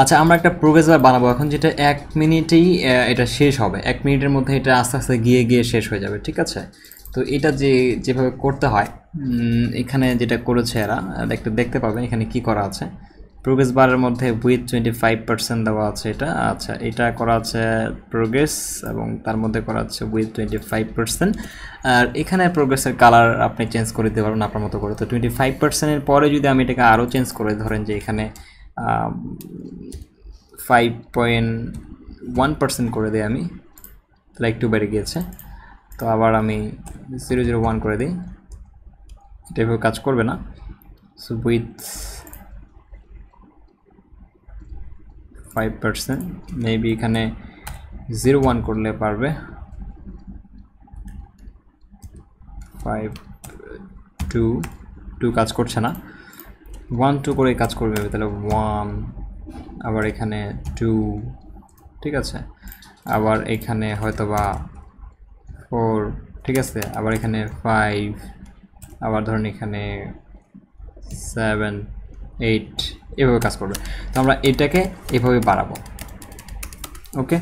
আচ্ছা আমরা একটা প্রোগ্রেস বানাবো এখন যেটা এক মিনিটেই এটা শেষ হবে এক মিনিটের মধ্যে এটা আস্তে আস্তে গিয়ে গিয়ে শেষ হয়ে যাবে ঠিক আছে তো এটা যে যেভাবে করতে হয় এখানে যেটা করেছে এরা একটা দেখতে পাবেন এখানে কি করা আছে প্রোগ্রেস বারের মধ্যে উইথ টোয়েন্টি ফাইভ পার্সেন্ট দেওয়া আছে এটা আচ্ছা এটা করা আছে প্রোগ্রেস এবং তার মধ্যে করা আছে উইথ টোয়েন্টি ফাইভ পার্সেন্ট আর এখানে প্রোগ্রেসের কালার আপনি চেঞ্জ করে দিতে পারবেন আপনার মতো করে তো টোয়েন্টি ফাইভ পার্সেন্টের পরে যদি আমি এটাকে আরও চেঞ্জ করে ধরেন যে এখানে ফাইভ পয়েন্ট ওয়ান পার্সেন্ট করে দিই আমি তাহলে একটু বেড়ে গিয়েছে তো আবার আমি জিরো জিরো ওয়ান করে দিই এটা এভাবে কাজ করবে না so with five percent maybe এখানে জিরো ওয়ান করলে পারবে ফাইভ টু টু কাজ করছে না ওয়ান টু করে কাজ করবে তাহলে ওয়ান আবার এখানে টু ঠিক আছে আবার এখানে হয়তো বা ফোর ঠিক আছে আবার এখানে ফাইভ আবার ধরুন এখানে সেভেন এইট এভাবে কাজ করবে তো আমরা এটাকে এভাবে বাড়াবো ওকে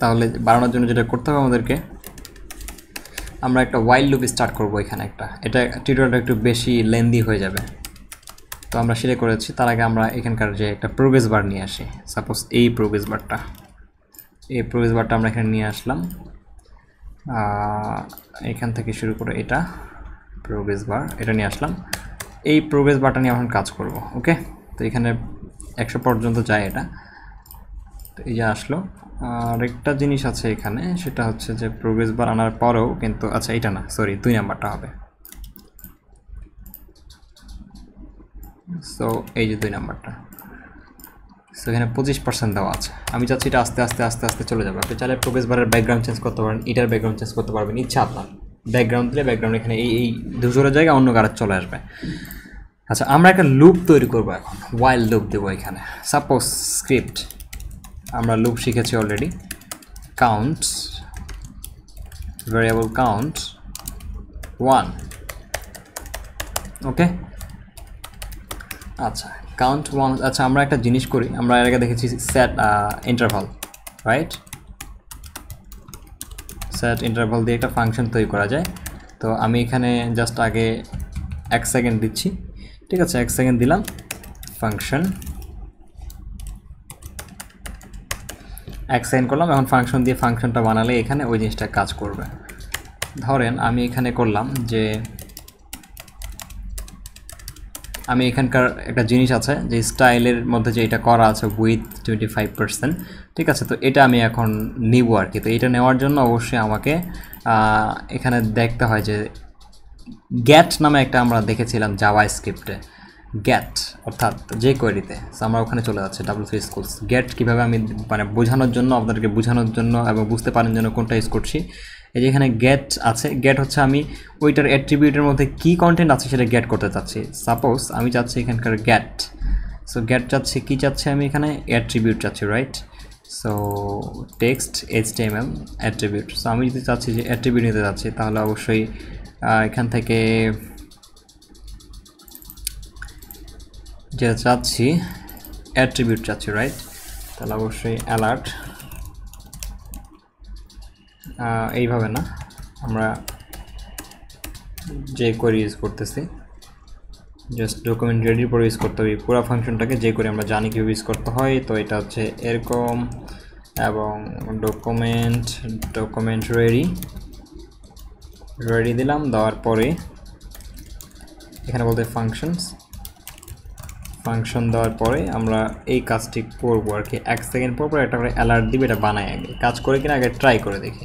তাহলে বাড়ানোর জন্য যেটা করতে হবে আমাদেরকে আমরা একটা ওয়াইল্ড লুপ স্টার্ট করব এখানে একটা এটা টিউটোরিয়ালটা একটু বেশি লেন্দি হয়ে যাবে তো আমরা সেটা করেছি তার আগে আমরা এখানকার যে একটা প্রোগ্রেস বার নিয়ে আসি সাপোজ এই প্রোগ্রেস বারটা এই প্রোগ্রেস বারটা আমরা এখানে নিয়ে আসলাম এখান থেকে শুরু করে এটা প্রোগ্রেস বার এটা নিয়ে আসলাম এই প্রোগ্রেস বারটা নিয়ে এখন কাজ করব ওকে তো এখানে একশো পর্যন্ত যায় এটা তো এই যে আসলো আর একটা জিনিস আছে এখানে সেটা হচ্ছে যে প্রোগ্রেস বার আনার পরেও কিন্তু আচ্ছা এটা না সরি দুই নাম্বারটা হবে সো এই যে দুই নাম্বারটা সো এখানে পঁচিশ পার্সেন্ট দেওয়া আছে আমি চাচ্ছি এটা আস্তে আস্তে আস্তে আস্তে চলে যাবে আপনি চাইলে প্রোগ্রেস বারের ব্যাকগ্রাউন্ড চেঞ্জ করতে পারেন এটার ব্যাকগ্রাউন্ড চেঞ্জ করতে পারবেন ইচ্ছা আপনার ব্যাকগ্রাউন্ড দিলে ব্যাকগ্রাউন্ড এখানে এই এই দুজোরের জায়গায় অন্য কারো চলে আসবে আচ্ছা আমরা একটা লুপ তৈরি করবো এখন ওয়াইল্ড লুপ দেবো এখানে সাপোজ স্ক্রিপ্ট আমরা লুপ শিখেছি already counts variable counts one okay আচ্ছা কাউন্ট ওয়ান আচ্ছা আমরা একটা জিনিস করি আমরা এর আগে দেখেছি set interval right set interval দিয়ে একটা ফাংশন তৈরি করা যায় তো আমি এখানে জাস্ট আগে এক সেকেন্ড দিচ্ছি ঠিক আছে এক সেকেন্ড দিলাম ফাংশন এক সেকেন্ড করলাম এখন ফাংশন দিয়ে ফাংশনটা বানালে এখানে ওই জিনিসটা কাজ করবে ধরেন আমি এখানে করলাম যে আমি এখানকার একটা জিনিস আছে যে স্টাইলের মধ্যে যে এটা করা আছে উইথ টোয়েন্টি ফাইভ পার্সেন্ট ঠিক আছে তো এটা আমি এখন নিব আর কি তো এটা নেওয়ার জন্য অবশ্যই আমাকে এখানে দেখতে হয় যে গ্যাট নামে একটা আমরা দেখেছিলাম জাভা স্ক্রিপ্টে গ্যাট অর্থাৎ যে কোয়েরিতে আমরা ওখানে চলে যাচ্ছে ডাবল থ্রি স্কুলস গ্যাট কীভাবে আমি মানে বোঝানোর জন্য আপনাদেরকে বোঝানোর জন্য এবং বুঝতে পারার জন্য কোনটা ইউজ করছি এই যে এখানে গেট আছে গেট হচ্ছে আমি ওইটার অ্যাট্রিবিউটের মধ্যে কি কন্টেন্ট আছে সেটা গেট করতে চাচ্ছি সাপোজ আমি চাচ্ছি এখানকার গ্যাট সো গ্যাট চাচ্ছি কি চাচ্ছি আমি এখানে অ্যাট্রিবিউট চাচ্ছি right so text H T M L attribute so আমি যদি চাচ্ছি যে অ্যাট্রিবিউট নিতে চাচ্ছি তাহলে অবশ্যই এখান থেকে যেটা চাচ্ছি অ্যাট্রিবিউট চাচ্ছি রাইট তাহলে অবশ্যই অ্যালার্ট এইভাবে না আমরা যে করে ইউজ করতেছি জাস্ট ডকুমেন্ট রেডির পরে ইউজ করতে হবে পুরো ফাংশনটাকে যে করে আমরা জানি কীভাবে ইউজ করতে হয় তো এটা হচ্ছে এরকম এবং ডকুমেন্ট ডকুমেন্ট রেডি রেডি দিলাম দেওয়ার পরে এখানে বলতে ফাংশনস ফাংশন দেওয়ার পরে আমরা এই কাজটি করবো আর কি এক সেকেন্ড পর পর একটা করে অ্যালার্ট দিবে এটা বানায় আগে কাজ করে কিনা আগে ট্রাই করে দেখি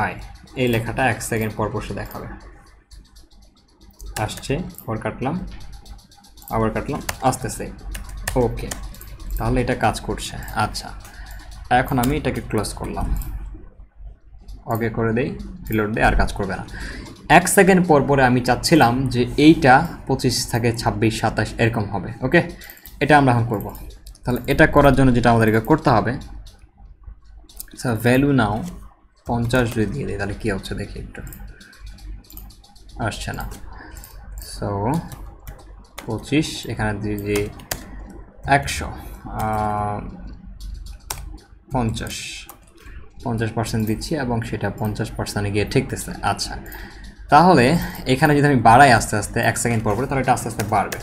হাই এই লেখাটা এক সেকেন্ড পর সে দেখাবে আসছে আবার কাটলাম আবার কাটলাম আসতেছে ওকে তাহলে এটা কাজ করছে আচ্ছা এখন আমি এটাকে ক্লোজ করলাম ওকে করে দেই রিলোড দেই আর কাজ করবে না এক সেকেন্ড পর পরে আমি চাচ্ছিলাম যে এইটা পঁচিশ থেকে ছাব্বিশ সাতাশ এরকম হবে ওকে এটা আমরা এখন করব তাহলে এটা করার জন্য যেটা আমাদেরকে করতে হবে ভ্যালু নাও পঞ্চাশ যদি দিয়ে দিই তাহলে কী হচ্ছে দেখি একটু আসছে না সো পঁচিশ এখানে দিয়ে দিই একশো পঞ্চাশ পঞ্চাশ পার্সেন্ট দিচ্ছি এবং সেটা পঞ্চাশ পার্সেন্টে গিয়ে ঠিকতেছে আচ্ছা তাহলে এখানে যদি আমি বাড়াই আস্তে আস্তে এক সেকেন্ড পর পরে তাহলে এটা আস্তে আস্তে বাড়বে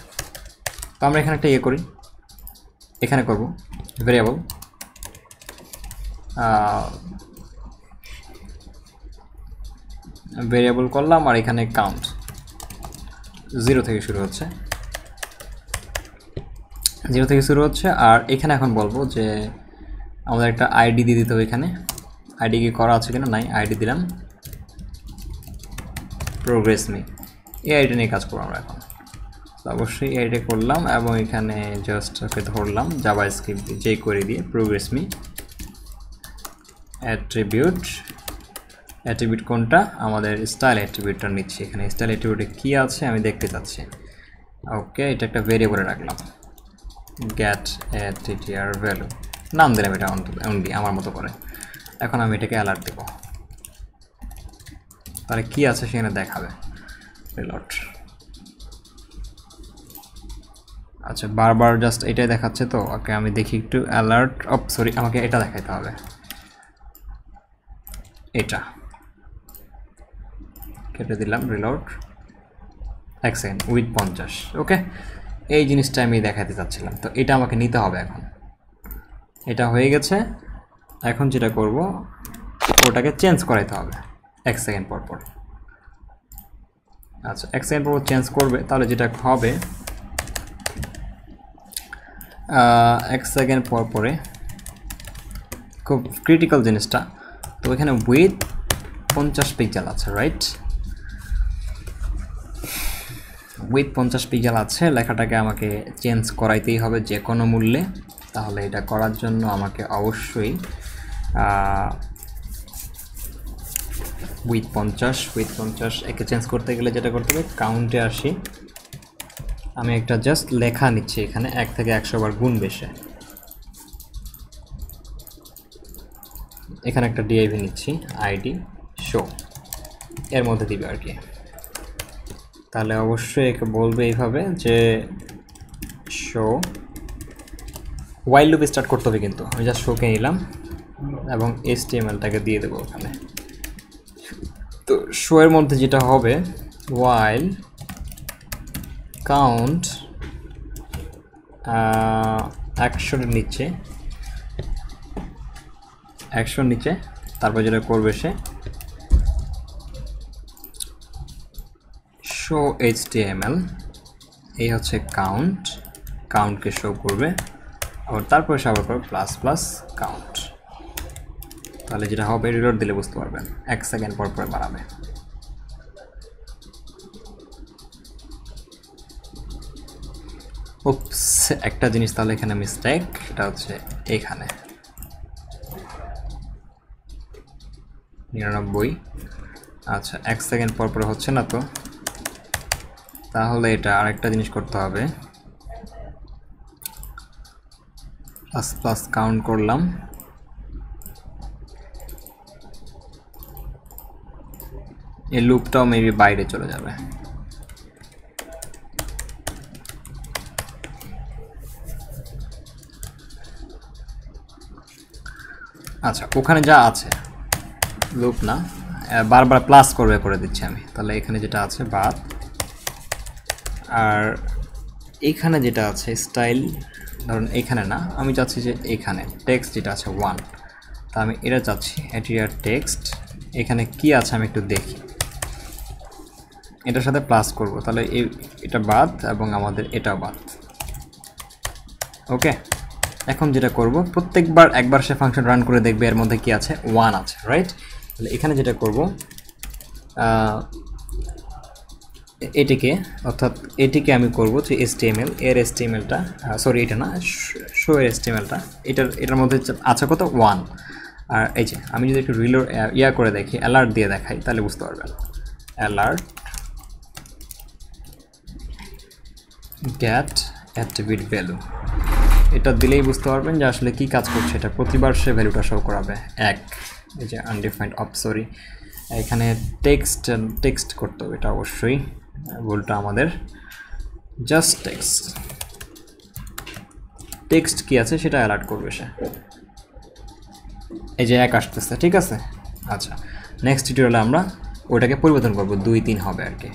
তো আমরা এখানে একটা ইয়ে করি এখানে করব ভেরিয়েবল ভেরিয়েবল করলাম আর এখানে কাউন্ট জিরো থেকে শুরু হচ্ছে জিরো থেকে শুরু হচ্ছে আর এখানে এখন বলবো যে আমাদের একটা আইডি দিয়ে দিতে হবে এখানে আইডি কি করা আছে কিনা নাই আইডি দিলাম প্রোগ্রেস মি এই আইডি নিয়ে কাজ করবো আমরা এখন তো অবশ্যই এই আইডি করলাম এবং এখানে জাস্ট ওকে ধরলাম জাবা স্ক্রিপ্ট যে করে দিয়ে প্রোগ্রেস মি অ্যাট্রিবিউট অ্যাট্রিবিউট কোনটা আমাদের স্টাইল অ্যাট্রিবিউটটা নিচ্ছি এখানে স্টাইল অ্যাট্রিবিউটে কী আছে আমি দেখতে চাচ্ছি ওকে এটা একটা ভেরিয়েবলে রাখলাম গ্যাট অ্যাটিটিআর ভ্যালু নাম দিলাম এটা অনলি আমার মতো করে এখন আমি এটাকে অ্যালার্ট দেব তাহলে কি আছে সেখানে দেখাবে রিলট আচ্ছা বারবার জাস্ট এটাই দেখাচ্ছে তো ওকে আমি দেখি একটু অ্যালার্ট অফ সরি আমাকে এটা দেখাইতে হবে এটা কেটে দিলাম রিলোড এক সেকেন্ড উইথ পঞ্চাশ ওকে এই জিনিসটা আমি দেখাতে চাচ্ছিলাম তো এটা আমাকে নিতে হবে এখন এটা হয়ে গেছে এখন যেটা করব ওটাকে চেঞ্জ করাইতে হবে এক সেকেন্ড পর পর আচ্ছা এক সেকেন্ড পর চেঞ্জ করবে তাহলে যেটা হবে এক সেকেন্ড পর পরে খুব ক্রিটিক্যাল জিনিসটা তো এখানে উইথ পঞ্চাশ পিক্সেল আছে রাইট উইথ পঞ্চাশ পিক্সেল আছে লেখাটাকে আমাকে চেঞ্জ করাইতেই হবে যে কোনো মূল্যে তাহলে এটা করার জন্য আমাকে অবশ্যই উইথ পঞ্চাশ উইথ পঞ্চাশ একে চেঞ্জ করতে গেলে যেটা করতে হবে কাউন্টে আসি আমি একটা জাস্ট লেখা নিচ্ছি এখানে এক থেকে একশো বার গুণ বেশে এখানে একটা ডিআইভি নিচ্ছি আইডি শো এর মধ্যে দিবে আর কি তাহলে অবশ্যই একে বলবে এইভাবে যে শো ওয়াইল্ড লুপ স্টার্ট করতে হবে কিন্তু আমি জাস্ট শোকে নিলাম এবং এস টি এলটাকে দিয়ে দেবো ওখানে তো শোয়ের মধ্যে যেটা হবে ওয়াইল কাউন্ট একশোর নিচে একশোর নিচে তারপর যেটা করবে সে শো এইচ এইচটিএমএল এই হচ্ছে কাউন্ট কাউন্টকে শো করবে আবার তারপরে সে আবার করবে প্লাস প্লাস কাউন্ট তাহলে যেটা হবে রিলোড দিলে বুঝতে পারবেন এক সেকেন্ড পর পরে বাড়াবে উপস একটা জিনিস তাহলে এখানে মিস্টেক সেটা হচ্ছে এখানে নিরানব্বই আচ্ছা এক সেকেন্ড পর পর হচ্ছে না তো তাহলে এটা আরেকটা জিনিস করতে হবে প্লাস প্লাস কাউন্ট করলাম এই লুপটাও মেবি বাইরে চলে যাবে আচ্ছা ওখানে যা আছে লুপ না বারবার প্লাস করবে করে দিচ্ছি আমি তাহলে এখানে যেটা আছে বাদ আর এখানে যেটা আছে স্টাইল ধরুন এখানে না আমি চাচ্ছি যে এখানে টেক্সট যেটা আছে ওয়ান তা আমি এটা চাচ্ছি এটিয়ার টেক্সট এখানে কি আছে আমি একটু দেখি এটার সাথে প্লাস করব তাহলে এটা বাদ এবং আমাদের এটা বাদ ওকে এখন যেটা করব প্রত্যেকবার একবার সে ফাংশন রান করে দেখবে এর মধ্যে কি আছে ওয়ান আছে রাইট তাহলে এখানে যেটা করব এটিকে অর্থাৎ এটিকে আমি করব যে এস এল এর এম এলটা সরি এটা না শো এর এস টি এম এলটা এটার এটার মধ্যে আছে কত ওয়ান আর এই যে আমি যদি একটু রিলোর ইয়া করে দেখি অ্যালার্ট দিয়ে দেখাই তাহলে বুঝতে পারবেন অ্যালার্ট গ্যাট অ্যাক্টিভিট ভ্যালু এটা দিলেই বুঝতে পারবেন যে আসলে কি কাজ করছে এটা প্রতিবার সে ভ্যালুটা শো করাবে এক এই যে আনডিফাইন্ড অপ সরি এখানে টেক্সট টেক্সট করতে হবে এটা অবশ্যই ভুলটা আমাদের জাস্ট টেক্সট টেক্সট কি আছে সেটা অ্যালার্ট করবে সে এই যে এক আসতেছে ঠিক আছে আচ্ছা নেক্সট টিউটোরিয়ালে আমরা ওটাকে পরিবর্তন করব দুই তিন হবে আর কি